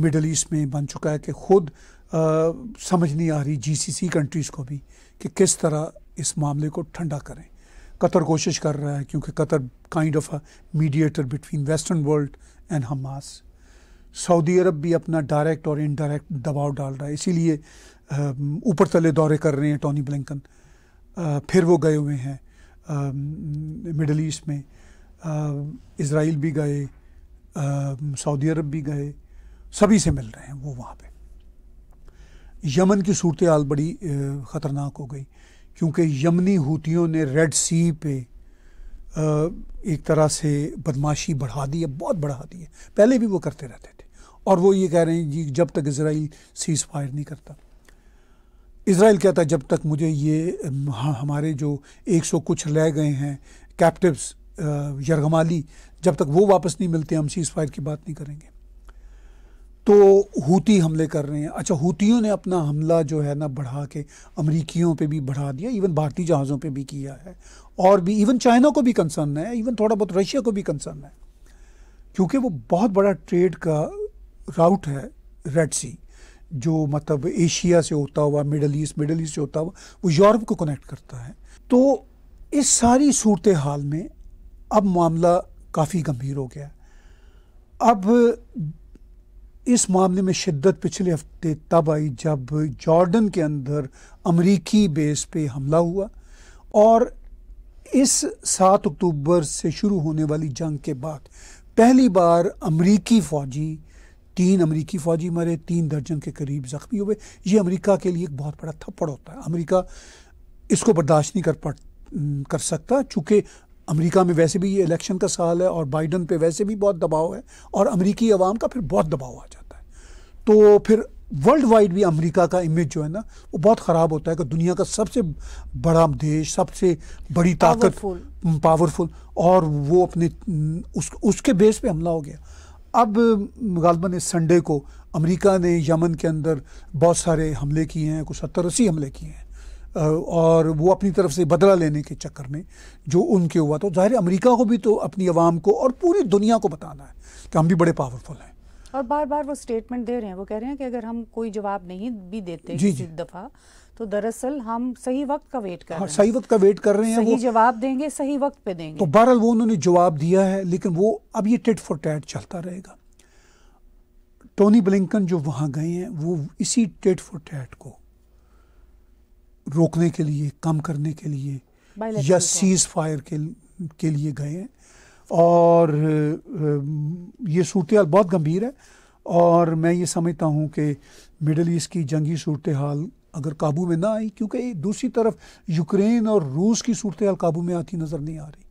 मिडल ईस्ट में बन चुका है कि खुद आ, समझ नहीं आ रही जीसीसी कंट्रीज़ को भी कि किस तरह इस मामले को ठंडा करें कतर कोशिश कर रहा है क्योंकि Qatar kind of a mediator between western world and Hamas Saudi Arabia भी अपना डायरेक्ट और इनडायरेक्ट दबाव डाल रहा है इसीलिए ऊपर तले दौरे कर रहे हैं टॉनी ब्लिंकन फिर वो गए हुए हैं मिडल ईस्ट में इसराइल भी गए सऊदी अरब भी गए सभी से मिल रहे हैं वो वहाँ पे यमन की सूरत हाल बड़ी ख़तरनाक हो गई क्योंकि यमनी हूतियों ने रेड सी पे एक तरह से बदमाशी बढ़ा दी है बहुत बढ़ा दी है पहले भी वो करते रहते थे और वो ये कह रहे हैं जी जब तक इसराइल सीज फायर नहीं करता इसराइल कहता है जब तक मुझे ये हमारे जो एक सौ कुछ रह गए हैं कैप्टिव्स यरगमाली जब तक वो वापस नहीं मिलते हम सीज़ फायर की बात नहीं करेंगे तो हूती हमले कर रहे हैं अच्छा हूतियों ने अपना हमला जो है ना बढ़ा के अमरीकियों पर भी बढ़ा दिया इवन भारतीय जहाज़ों पर भी किया है और भी इवन चाइना को भी कंसर्न है इवन थोड़ा बहुत रशिया को भी कंसर्न है क्योंकि वो बहुत बड़ा ट्रेड का राउट है रेड सी जो मतलब एशिया से होता हुआ मिडल ईस्ट मिडल ईस्ट से होता हुआ वो यूरोप को कनेक्ट करता है तो इस सारी सूरत हाल में अब मामला काफ़ी गंभीर हो गया अब इस मामले में शिद्दत पिछले हफ्ते तब आई जब जॉर्डन के अंदर अमरीकी बेस पे हमला हुआ और इस सात अक्टूबर से शुरू होने वाली जंग के बाद पहली बार अमरीकी फ़ौजी तीन अमरीकी फ़ौजी मरे तीन दर्जन के करीब ज़ख्मी हुए ये अमरीका के लिए एक बहुत बड़ा थप्पड़ होता है अमरीका इसको बर्दाश्त नहीं कर पा कर सकता चूँकि अमेरिका में वैसे भी ये इलेक्शन का साल है और बाइडन पे वैसे भी बहुत दबाव है और अमेरिकी आवाम का फिर बहुत दबाव आ जाता है तो फिर वर्ल्ड वाइड भी अमेरिका का इमेज जो है ना वो बहुत ख़राब होता है कि दुनिया का सबसे बड़ा देश सबसे बड़ी ताकत पावरफुल हम्म, और वो अपने हम्म, उस उसके बेस पे हमला हो गया अब हम्म, गालबन ने संडे को अमेरिका ने यमन के अंदर बहुत सारे हमले किए हैं कुछ सत्तर अस्सी हमले किए हैं और वो अपनी तरफ से बदला लेने के चक्कर में जो उनके हुआ तो ज़ाहिर अमेरिका को भी तो अपनी आवाम को और पूरी दुनिया को बताना है कि हम भी बड़े पावरफुल हैं और बार बार वो स्टेटमेंट दे रहे हैं वो कह रहे हैं कि अगर हम कोई जवाब नहीं भी देते जी जी दफ़ा तो दरअसल हम सही वक्त का वेट कर हाँ, रहे हैं सही वक्त का वेट कर रहे हैं सही जवाब देंगे सही वक्त पे देंगे तो बहरहाल वो उन्होंने जवाब दिया है लेकिन वो अब ये टिट फॉर टैट चलता रहेगा टोनी ब्लिंकन जो वहाँ गए हैं वो इसी टेट फॉर टैट को रोकने के लिए कम करने के लिए या सीज फायर के के लिए गए हैं और ये सूरत हाल बहुत गंभीर है और मैं ये समझता हूँ कि मिडल ईस्ट की जंगी सूरत हाल अगर काबू में ना आई क्योंकि दूसरी तरफ यूक्रेन और रूस की सूरत हाल काबू में आती नज़र नहीं आ रही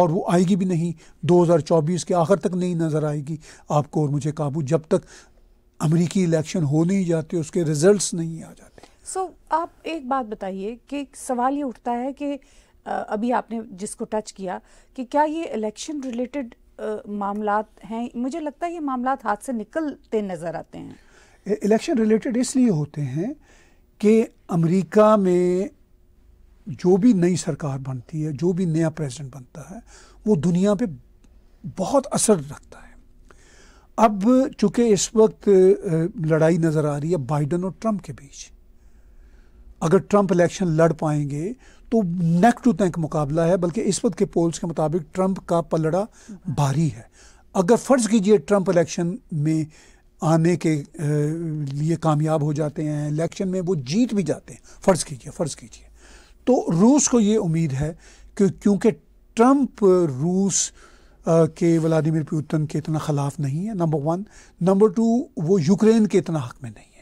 और वो आएगी भी नहीं 2024 के आखिर तक नहीं नज़र आएगी आपको और मुझे काबू जब तक अमरीकी इलेक्शन हो नहीं जाते उसके रिज़ल्ट नहीं आ जाते सो so, आप एक बात बताइए कि सवाल ये उठता है कि अभी आपने जिसको टच किया कि क्या ये इलेक्शन रिलेटेड मामला हैं मुझे लगता है ये मामला हाथ से निकलते नज़र आते हैं इलेक्शन रिलेटेड इसलिए होते हैं कि अमेरिका में जो भी नई सरकार बनती है जो भी नया प्रेसिडेंट बनता है वो दुनिया पे बहुत असर रखता है अब चूंकि इस वक्त लड़ाई नज़र आ रही है बाइडन और ट्रंप के बीच अगर ट्रंप इलेक्शन लड़ पाएंगे तो नेक टू नेक मुकाबला है बल्कि इस वक्त के पोल्स के मुताबिक ट्रंप का पलड़ा भारी है अगर फ़र्ज़ कीजिए ट्रंप इलेक्शन में आने के लिए कामयाब हो जाते हैं इलेक्शन में वो जीत भी जाते हैं फ़र्ज़ कीजिए फ़र्ज़ कीजिए तो रूस को ये उम्मीद है कि क्योंकि ट्रंप रूस के व्लादिमिर पुतिन के इतना ख़िलाफ़ नहीं है नंबर वन नंबर टू वो यूक्रेन के इतना हक में नहीं है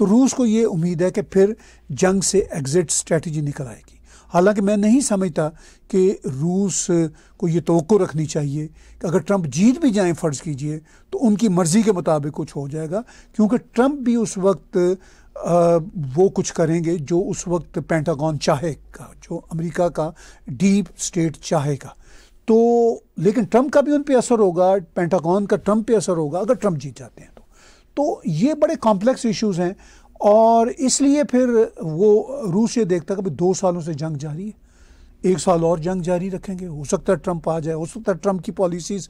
तो रूस को ये उम्मीद है कि फिर जंग से एग्ज़िट स्ट्रेटजी निकल आएगी हालांकि मैं नहीं समझता कि रूस को ये तो रखनी चाहिए कि अगर ट्रंप जीत भी जाएं फ़र्ज़ कीजिए तो उनकी मर्ज़ी के मुताबिक कुछ हो जाएगा क्योंकि ट्रंप भी उस वक्त आ, वो कुछ करेंगे जो उस वक्त पेंटागॉन चाहेगा जो अमेरिका का डीप स्टेट चाहेगा तो लेकिन ट्रंप का भी उन पर असर होगा पेंटागॉन का ट्रंप पे असर होगा अगर ट्रंप जीत जाते हैं तो तो ये बड़े कॉम्प्लेक्स इश्यूज़ हैं और इसलिए फिर वो रूस ये देखता कि दो सालों से जंग जारी है एक साल और जंग जारी रखेंगे हो सकता है ट्रंप आ जाए हो सकता है ट्रंप की पॉलिसीज़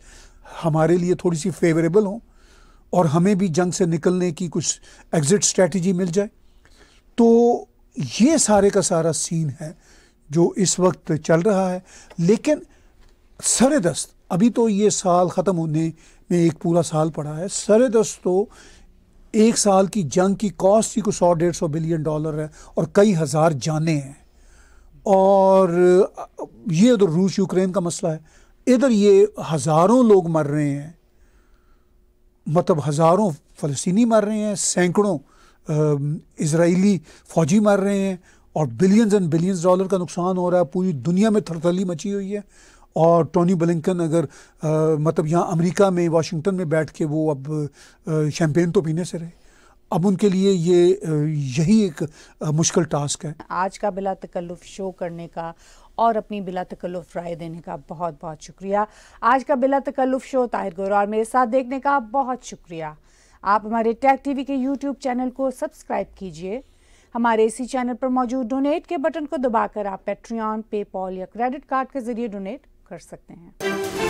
हमारे लिए थोड़ी सी फेवरेबल हों और हमें भी जंग से निकलने की कुछ एग्ज़िट स्ट्रेटजी मिल जाए तो ये सारे का सारा सीन है जो इस वक्त चल रहा है लेकिन सरे दस्त अभी तो ये साल ख़त्म होने में एक पूरा साल पड़ा है सरे दस्त तो एक साल की जंग की कॉस्ट ही को सौ डेढ़ सौ बिलियन डॉलर है और कई हज़ार जाने हैं और ये उधर रूस यूक्रेन का मसला है इधर ये हज़ारों लोग मर रहे हैं मतलब हज़ारों फ़लस्तनी मर रहे हैं सैकड़ों इसराइली फ़ौजी मर रहे हैं और बिलियंस एंड बिलियंस डॉलर का नुकसान हो रहा है पूरी दुनिया में थरथली मची हुई है और टोनी बलिंकन अगर आ, मतलब यहाँ अमेरिका में वाशिंगटन में बैठ के वो अब शैम्पेन तो पीने से रहे अब उनके लिए ये यही एक मुश्किल टास्क है आज का बिला तकल्लुफ शो करने का और अपनी बिला तकल्लुफ राय देने का बहुत बहुत शुक्रिया आज का बिला तकल्लुफ शो ताहिर गोर और मेरे साथ देखने का बहुत शुक्रिया आप हमारे टैग टीवी के यूट्यूब चैनल को सब्सक्राइब कीजिए हमारे इसी चैनल पर मौजूद डोनेट के बटन को दबाकर आप पेट्रियन पेपॉल या क्रेडिट कार्ड के जरिए डोनेट कर सकते हैं